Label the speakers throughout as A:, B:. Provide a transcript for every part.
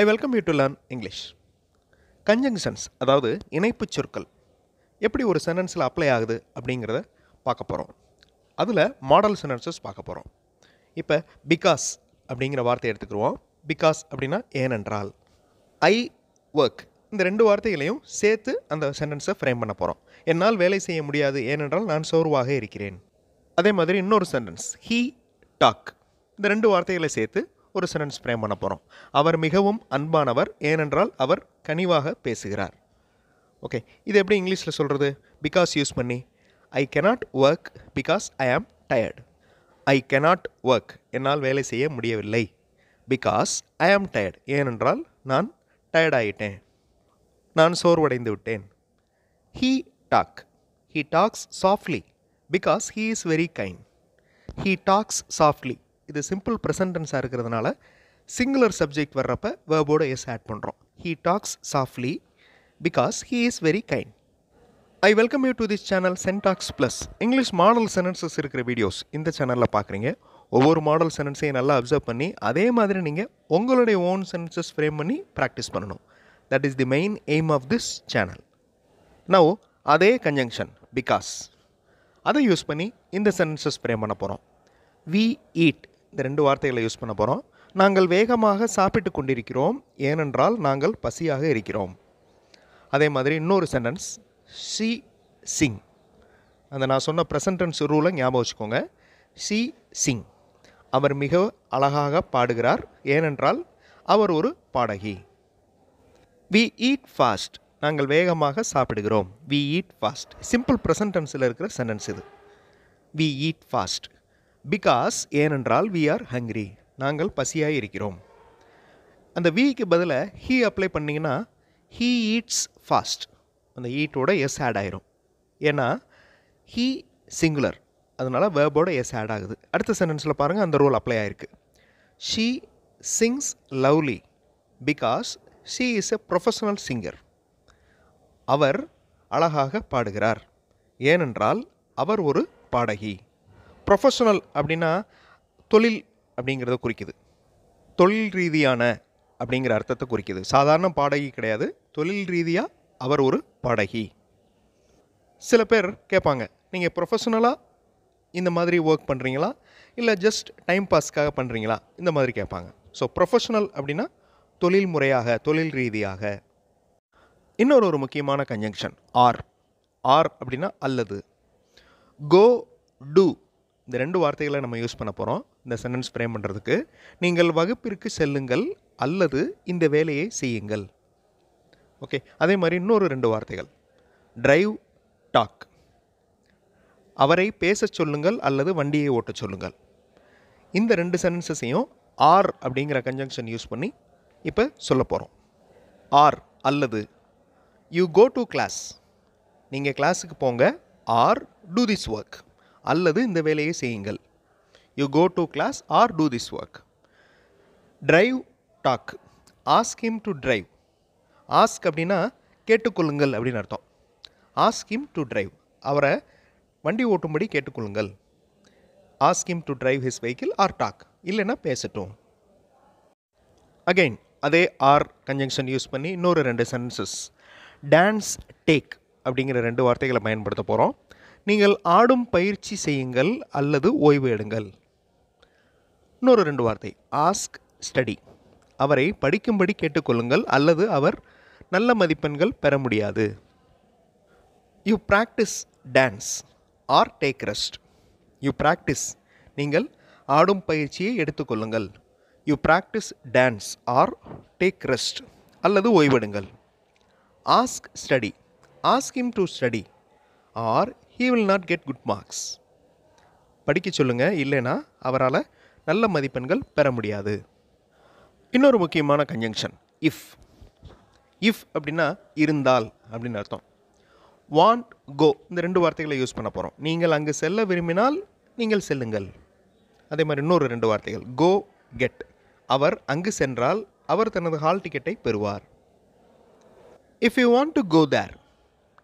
A: I welcome you to learn English conjunctions அதாவது இணைப்புச் சொற்கள் எப்படி ஒரு சென்டென்ஸில் அப்ளை ஆகுது அப்படிங்கிறத பார்க்க போகிறோம் அதில் மாடல் சென்டென்சஸ் பார்க்க போகிறோம் இப்போ பிகாஸ் அப்படிங்கிற வார்த்தை எடுத்துக்கிடுவோம் பிகாஸ் அப்படின்னா ஏனென்றால் ஐ ஒர்க் இந்த ரெண்டு வார்த்தைகளையும் சேர்த்து அந்த சென்டென்ஸை ஃப்ரேம் பண்ண போகிறோம் என்னால் வேலை செய்ய முடியாது ஏனென்றால் நான் சோர்வாக இருக்கிறேன் அதே மாதிரி இன்னொரு சென்டென்ஸ் ஹீ டாக் இந்த ரெண்டு வார்த்தைகளை சேர்த்து ஒரு சென்டென்ஸ் ஃப்ரேம் பண்ண போகிறோம் அவர் மிகவும் அன்பானவர் ஏனென்றால் அவர் கனிவாக பேசுகிறார் ஓகே இது எப்படி இங்கிலீஷில் சொல்கிறது பிகாஸ் யூஸ் பண்ணி I cannot work because I am tired I cannot work என்னால் வேலை செய்ய முடியவில்லை பிகாஸ் ஐ ஆம் டயர்டு ஏனென்றால் நான் டயர்டாயிட்டேன் நான் சோர்வடைந்து விட்டேன் he talk he talks softly because he is very kind he talks softly இது சிம்பிள் ப்ரெசன்டென்ஸாக இருக்கிறதுனால சிங்குலர் சப்ஜெக்ட் வர்றப்ப வேர்போர்டை எஸ் ஆட் பண்ணுறோம் he talks softly because he is very kind I welcome you to this channel syntax plus English model sentences இருக்கிற videos இந்த சேனலில் பார்க்குறீங்க ஒவ்வொரு மாடல் சென்டென்ஸையும் நல்லா அப்சர்வ் பண்ணி அதே மாதிரி நீங்கள் உங்களுடைய ஓன் சென்டென்சஸ் ஃப்ரேம் பண்ணி ப்ராக்டிஸ் பண்ணணும் that is the main aim of this channel now அதே கன்ஜங்ஷன் பிகாஸ் அதை யூஸ் பண்ணி இந்த சென்டென்சஸ் ஃப்ரேம் பண்ண போகிறோம் வி ஈட் இந்த ரெண்டு வார்த்தைகளை யூஸ் பண்ண போகிறோம் நாங்கள் வேகமாக சாப்பிட்டு கொண்டிருக்கிறோம் ஏனென்றால் நாங்கள் பசியாக இருக்கிறோம் அதே மாதிரி இன்னொரு சென்டென்ஸ் ஷி சிங் அந்த நான் சொன்ன ப்ரெசன்டென்ஸ் ரூலை ஞாபகம் வச்சுக்கோங்க ஷி சிங் அவர் மிக அழகாக பாடுகிறார் ஏனென்றால் அவர் ஒரு பாடகி வி ஈட் ஃபாஸ்ட் நாங்கள் வேகமாக சாப்பிடுகிறோம் வி ஈட் ஃபாஸ்ட் சிம்பிள் ப்ரெசன்டென்ஸில் இருக்கிற சென்டென்ஸ் இது வி ஈட் ஃபாஸ்ட் பிகாஸ் ஏனென்றால் வி ஆர் ஹங்க்ரி நாங்கள் பசியாக இருக்கிறோம் அந்த விக்கு பதிலாக ஹீ அப்ளை பண்ணிங்கன்னா ஹீ ஈட்ஸ் ஃபாஸ்ட் அந்த ஈட்டோட எஸ் ஆட் ஆயிரும் ஏன்னா ஹீ சிங்குலர் அதனால் வேர்போட எஸ் ஆட் ஆகுது அடுத்த சென்டென்ஸில் பாருங்கள் அந்த ரோல் அப்ளை ஆகிருக்கு she sings lovely because she is a professional singer அவர் அழகாக பாடுகிறார் ஏனென்றால் அவர் ஒரு பாடகி ப்ரொஃபஷனல் அப்படின்னா தொழில் அப்படிங்கிறத குறிக்குது தொழில் ரீதியான அப்படிங்கிற அர்த்தத்தை குறிக்குது சாதாரண பாடகி கிடையாது தொழில் ரீதியாக அவர் ஒரு பாடகி சில பேர் கேட்பாங்க நீங்கள் ப்ரொஃபஷனலாக இந்த மாதிரி ஒர்க் பண்ணுறீங்களா இல்லை ஜஸ்ட் டைம் பாஸ்க்காக பண்ணுறீங்களா இந்த மாதிரி கேட்பாங்க ஸோ ப்ரொஃபஷனல் அப்படின்னா தொழில் முறையாக தொழில் ரீதியாக இன்னொரு ஒரு முக்கியமான கன்ஜங்ஷன் ஆர் ஆர் அப்படின்னா அல்லது கோ டூ இந்த ரெண்டு வார்த்தைகளை நம்ம யூஸ் பண்ண போகிறோம் இந்த சென்டென்ஸ் ஃப்ரேம் பண்ணுறதுக்கு நீங்கள் வகுப்பிற்கு செல்லுங்கள் அல்லது இந்த வேலையை செய்யுங்கள் ஓகே அதே மாதிரி இன்னொரு ரெண்டு வார்த்தைகள் ட்ரைவ் டாக் அவரை பேச சொல்லுங்கள் அல்லது வண்டியை ஓட்டச் சொல்லுங்கள் இந்த ரெண்டு சென்டென்சஸையும் ஆர் அப்படிங்கிற கன்ஜங்ஷன் யூஸ் பண்ணி இப்போ சொல்ல போகிறோம் ஆர் அல்லது யூ கோ டு கிளாஸ் நீங்கள் கிளாஸுக்கு போங்க ஆர் டூ திஸ் ஒர்க் அல்லது இந்த வேலையை செய்யுங்கள் you go to class or do this work drive talk ask him to drive ask அப்படின்னா கேட்டுக்கொள்ளுங்கள் அப்படின்னு அர்த்தம் ஆஸ்க் ஹிம் டு ட்ரைவ் அவரை வண்டி ஓட்டும்படி கேட்டுக்கொள்ளுங்கள் ask him to drive his vehicle or talk இல்லைன்னா பேசட்டும் அகெயின் அதே ஆர் கன்ஜங்ஷன் யூஸ் பண்ணி இன்னொரு ரெண்டு சென்சஸ் டான்ஸ் டேக் அப்படிங்கிற ரெண்டு வார்த்தைகளை பயன்படுத்த போகிறோம் நீங்கள் ஆடும் பயிற்சி செய்யுங்கள் அல்லது ஓய்வு எடுங்கள் இன்னொரு ரெண்டு வார்த்தை ஆஸ்க் ஸ்டடி அவரை படிக்கும்படி கேட்டுக்கொள்ளுங்கள் அல்லது அவர் நல்ல மதிப்பெண்கள் பெற முடியாது you practice dance or take rest you practice நீங்கள் ஆடும் பயிற்சியை எடுத்துக்கொள்ளுங்கள் you practice dance or take rest அல்லது ஓய்வெடுங்கள் ask study ask to study or he will not get good marks படிக்க சொல்லுங்கள் இல்லைனா அவரால் நல்ல மதிப்பெண்கள் பெற முடியாது இன்னொரு முக்கியமான கன்ஜங்ஷன் இஃப் இஃப் அப்படின்னா இருந்தால் அப்படின்னு அர்த்தம் வாண்ட் கோ இந்த ரெண்டு வார்த்தைகளை யூஸ் பண்ண போகிறோம் நீங்கள் அங்கு செல்ல விரும்பினால் நீங்கள் செல்லுங்கள் அதே மாதிரி இன்னொரு ரெண்டு வார்த்தைகள் கோ கெட் அவர் அங்கு சென்றால் அவர் தனது ஹால் டிக்கெட்டை பெறுவார் if you want to go there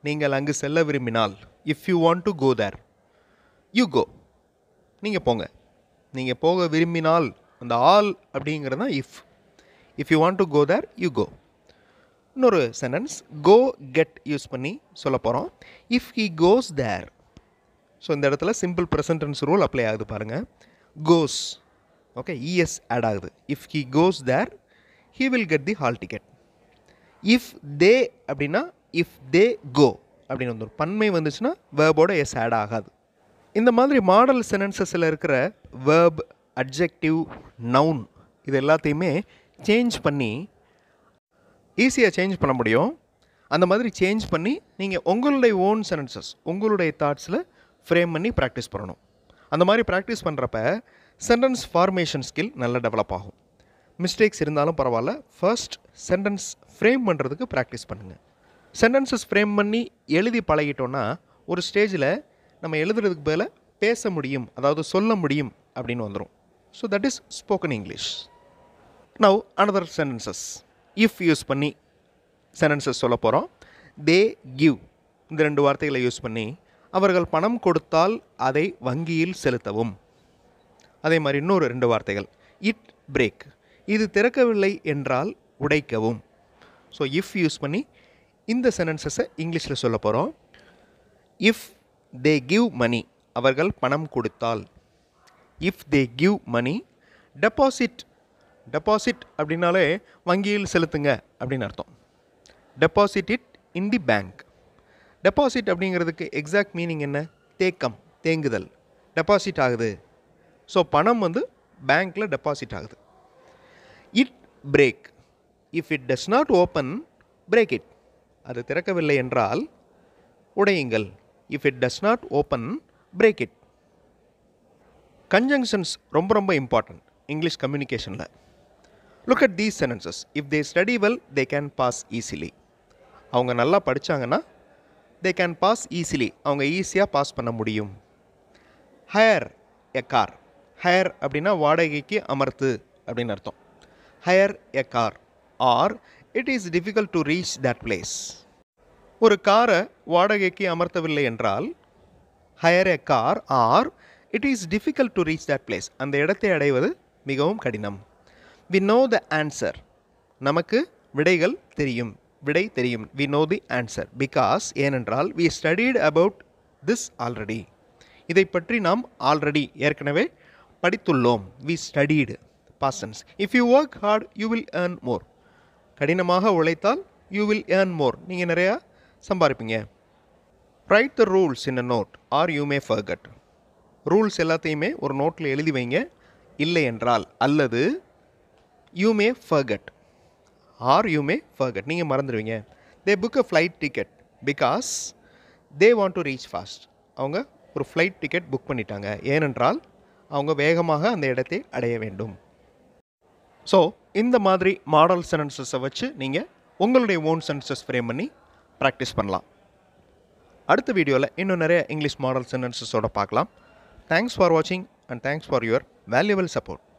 A: நீங்கள் அங்கு செல்ல விரும்பினால் if you want to go there you go நீங்கள் போங்க நீங்கள் போக விரும்பினால் அந்த ஆல் அப்படிங்கிறது தான் if if you want to go there you go இன்னொரு சென்டென்ஸ் கோ கெட் யூஸ் பண்ணி சொல்ல போகிறோம் if he goes there so இந்த இடத்துல சிம்பிள் ப்ரெசன்டென்ஸ் ரூல் அப்ளை ஆகுது பாருங்கள் கோஸ் ஓகே இஎஸ் ஆட் ஆகுது if he goes there he will get the hall ticket if they அப்படின்னா இஃப் தே கோ அப்படின்னு வந்துடும் பன்மை வந்துச்சுன்னா வேர்போட எஸ் ஆட் ஆகாது இந்த மாதிரி மாடல் சென்டென்சஸில் இருக்கிற வேர்ப் அட்ஜெக்டிவ் நவுன் இது எல்லாத்தையுமே சேஞ்ச் பண்ணி ஈஸியாக சேஞ்ச் பண்ண முடியும் அந்த மாதிரி சேஞ்ச் பண்ணி நீங்கள் உங்களுடைய ஓன் சென்டென்சஸ் உங்களுடைய தாட்ஸில் ஃப்ரேம் பண்ணி ப்ராக்டிஸ் பண்ணணும் அந்த மாதிரி ப்ராக்டிஸ் பண்ணுறப்ப சென்டென்ஸ் ஃபார்மேஷன் ஸ்கில் நல்லா டெவலப் ஆகும் மிஸ்டேக்ஸ் இருந்தாலும் பரவாயில்ல ஃபர்ஸ்ட் சென்டென்ஸ் ஃப்ரேம் பண்ணுறதுக்கு ப்ராக்டிஸ் பண்ணுங்கள் சென்டென்சஸ் ஃப்ரேம் பண்ணி எழுதி பழகிட்டோன்னா ஒரு ஸ்டேஜில் நம்ம எழுதுறதுக்கு பதில் பேச முடியும் அதாவது சொல்ல முடியும் அப்படின்னு வந்துடும் so that is spoken English now another sentences if use பண்ணி சென்டென்சஸ் சொல்ல போகிறோம் தே கிவ் இந்த ரெண்டு வார்த்தைகளை யூஸ் பண்ணி அவர்கள் பணம் கொடுத்தால் அதை வங்கியில் செலுத்தவும் அதே மாதிரி இன்னொரு ரெண்டு வார்த்தைகள் இட் பிரேக் இது திறக்கவில்லை என்றால் உடைக்கவும் ஸோ இஃப் யூஸ் பண்ணி இந்த சென்டென்சஸை இங்கிலீஷில் சொல்ல போகிறோம் இஃப் தே கிவ் மணி அவர்கள் பணம் கொடுத்தால் if they give money deposit deposit அப்படின்னாலே வங்கியில் செலுத்துங்க அப்படின்னு அர்த்தம் deposit it in the bank deposit அப்படிங்கிறதுக்கு எக்ஸாக்ட் மீனிங் என்ன தேக்கம் தேங்குதல் டெபாசிட் ஆகுது ஸோ பணம் வந்து பேங்க்கில் டெபாசிட் ஆகுது it break if it does not open break it அது திறக்கவில்லை என்றால் உடையுங்கள் if it does not open break it conjunctions ரொம்ப ரொம்ப இம்பார்ட்டண்ட் இங்கிலீஷ் கம்யூனிகேஷனில் look at these sentences if they study well they can pass easily அவங்க நல்லா படித்தாங்கன்னா தே கேன் பாஸ் ஈஸிலி அவங்க ஈஸியாக பாஸ் பண்ண முடியும் ஹையர் எ கார் ஹையர் அப்படின்னா வாடகைக்கு அமர்த்து அப்படின்னு அர்த்தம் hire a car or it is difficult to reach that place ஒரு காரை வாடகைக்கு அமர்த்தவில்லை என்றால் hire a car or it is difficult to reach that place அந்த இடத்தை அடைவது மிகவும் கடினம் வி நோ த ஆன்சர் நமக்கு விடைகள் தெரியும் விடை தெரியும் we know the answer because ஏனென்றால் we studied about this already இதை பற்றி நாம் ஆல்ரெடி ஏற்கனவே படித்துள்ளோம் we studied persons if you work hard you will earn more கடினமாக உழைத்தால் யூ வில் ஏர்ன் மோர் நீங்கள் நிறையா சம்பாதிப்பீங்க write the rules in a note or you may forget rules எல்லாத்தையுமே ஒரு நோட்டில் எழுதி வைங்க இல்லை என்றால் அல்லது you may forget or you may forget நீங்கள் மறந்துடுவீங்க தே book a flight ticket because they want to reach fast அவங்க ஒரு ஃப்ளைட் டிக்கெட் புக் பண்ணிட்டாங்க ஏனென்றால் அவங்க வேகமாக அந்த இடத்தை அடைய வேண்டும் ஸோ இந்த மாதிரி மாடல் சென்டென்சஸை வச்சு நீங்கள் உங்களுடைய ஓன் சென்டென்சஸ் ஃப்ரேம் பண்ணி ப்ராக்டிஸ் பண்ணலாம் அடுத்த வீடியோவில் இன்னும் நிறைய இங்கிலீஷ் மாடல் சென்டென்சஸோடு பார்க்கலாம் தேங்க்ஸ் ஃபார் வாட்சிங் and thanks for your valuable support